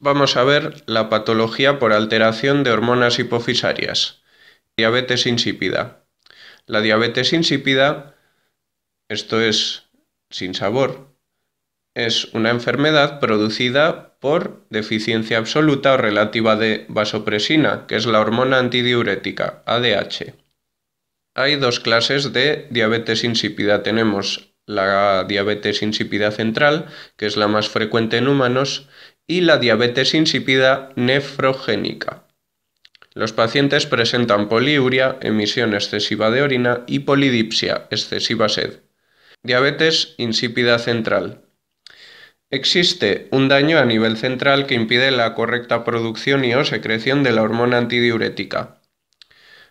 Vamos a ver la patología por alteración de hormonas hipofisarias. Diabetes insípida. La diabetes insípida, esto es sin sabor, es una enfermedad producida por deficiencia absoluta o relativa de vasopresina, que es la hormona antidiurética, ADH. Hay dos clases de diabetes insípida. Tenemos la diabetes insípida central, que es la más frecuente en humanos, y la diabetes insípida nefrogénica. Los pacientes presentan poliuria, emisión excesiva de orina y polidipsia, excesiva sed. Diabetes insípida central. Existe un daño a nivel central que impide la correcta producción y o secreción de la hormona antidiurética.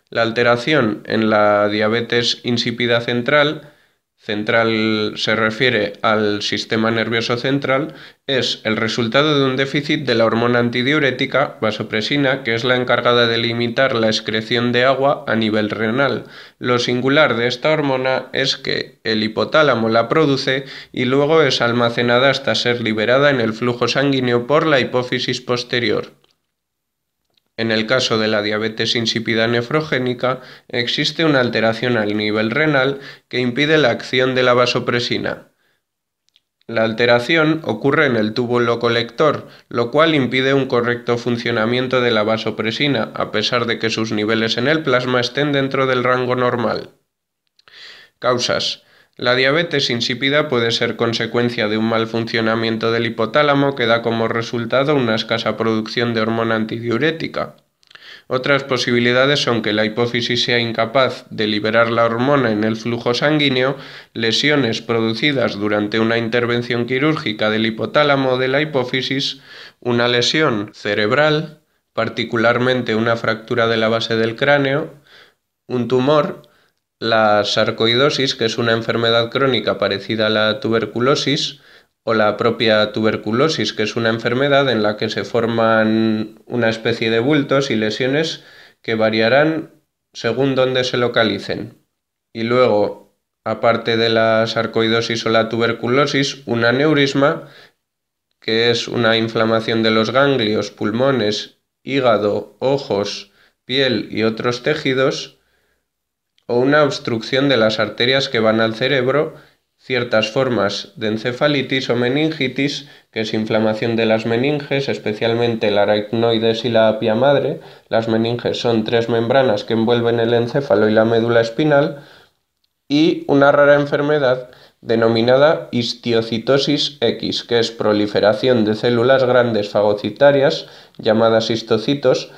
La alteración en la diabetes insípida central central se refiere al sistema nervioso central, es el resultado de un déficit de la hormona antidiurética, vasopresina, que es la encargada de limitar la excreción de agua a nivel renal. Lo singular de esta hormona es que el hipotálamo la produce y luego es almacenada hasta ser liberada en el flujo sanguíneo por la hipófisis posterior. En el caso de la diabetes insípida nefrogénica, existe una alteración al nivel renal que impide la acción de la vasopresina. La alteración ocurre en el túbulo colector, lo cual impide un correcto funcionamiento de la vasopresina, a pesar de que sus niveles en el plasma estén dentro del rango normal. Causas. La diabetes insípida puede ser consecuencia de un mal funcionamiento del hipotálamo que da como resultado una escasa producción de hormona antidiurética. Otras posibilidades son que la hipófisis sea incapaz de liberar la hormona en el flujo sanguíneo, lesiones producidas durante una intervención quirúrgica del hipotálamo de la hipófisis, una lesión cerebral, particularmente una fractura de la base del cráneo, un tumor la sarcoidosis, que es una enfermedad crónica parecida a la tuberculosis, o la propia tuberculosis, que es una enfermedad en la que se forman una especie de bultos y lesiones que variarán según donde se localicen. Y luego, aparte de la sarcoidosis o la tuberculosis, una neurisma que es una inflamación de los ganglios, pulmones, hígado, ojos, piel y otros tejidos, o una obstrucción de las arterias que van al cerebro, ciertas formas de encefalitis o meningitis, que es inflamación de las meninges, especialmente la aracnoides y la apia madre. Las meninges son tres membranas que envuelven el encéfalo y la médula espinal. Y una rara enfermedad denominada histiocitosis X, que es proliferación de células grandes fagocitarias, llamadas histocitos,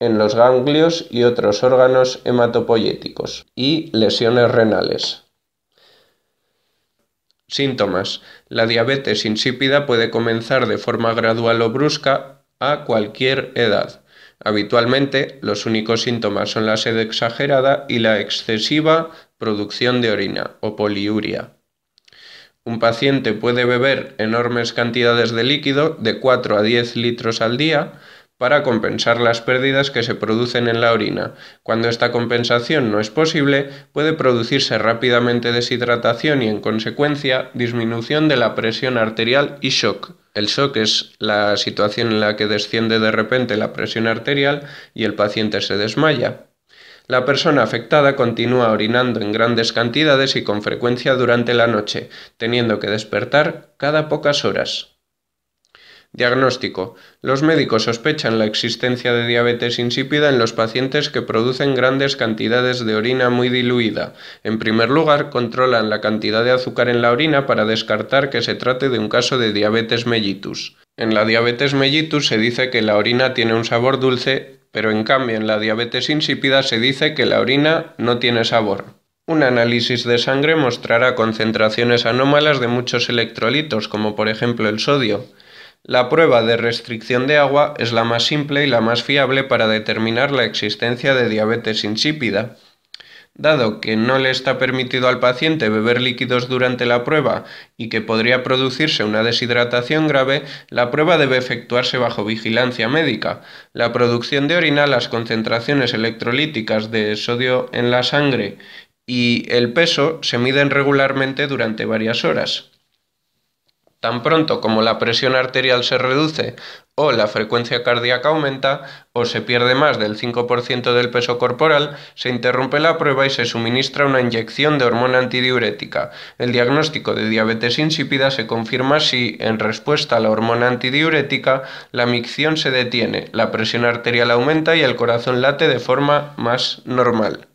en los ganglios y otros órganos hematopoyéticos y lesiones renales. Síntomas. La diabetes insípida puede comenzar de forma gradual o brusca a cualquier edad. Habitualmente, los únicos síntomas son la sed exagerada y la excesiva producción de orina o poliuria. Un paciente puede beber enormes cantidades de líquido, de 4 a 10 litros al día, para compensar las pérdidas que se producen en la orina. Cuando esta compensación no es posible, puede producirse rápidamente deshidratación y, en consecuencia, disminución de la presión arterial y shock. El shock es la situación en la que desciende de repente la presión arterial y el paciente se desmaya. La persona afectada continúa orinando en grandes cantidades y con frecuencia durante la noche, teniendo que despertar cada pocas horas. Diagnóstico. Los médicos sospechan la existencia de diabetes insípida en los pacientes que producen grandes cantidades de orina muy diluida. En primer lugar, controlan la cantidad de azúcar en la orina para descartar que se trate de un caso de diabetes mellitus. En la diabetes mellitus se dice que la orina tiene un sabor dulce, pero en cambio en la diabetes insípida se dice que la orina no tiene sabor. Un análisis de sangre mostrará concentraciones anómalas de muchos electrolitos, como por ejemplo el sodio. La prueba de restricción de agua es la más simple y la más fiable para determinar la existencia de diabetes insípida. Dado que no le está permitido al paciente beber líquidos durante la prueba y que podría producirse una deshidratación grave, la prueba debe efectuarse bajo vigilancia médica. La producción de orina, las concentraciones electrolíticas de sodio en la sangre y el peso se miden regularmente durante varias horas. Tan pronto como la presión arterial se reduce o la frecuencia cardíaca aumenta o se pierde más del 5% del peso corporal, se interrumpe la prueba y se suministra una inyección de hormona antidiurética. El diagnóstico de diabetes insípida se confirma si, en respuesta a la hormona antidiurética, la micción se detiene, la presión arterial aumenta y el corazón late de forma más normal.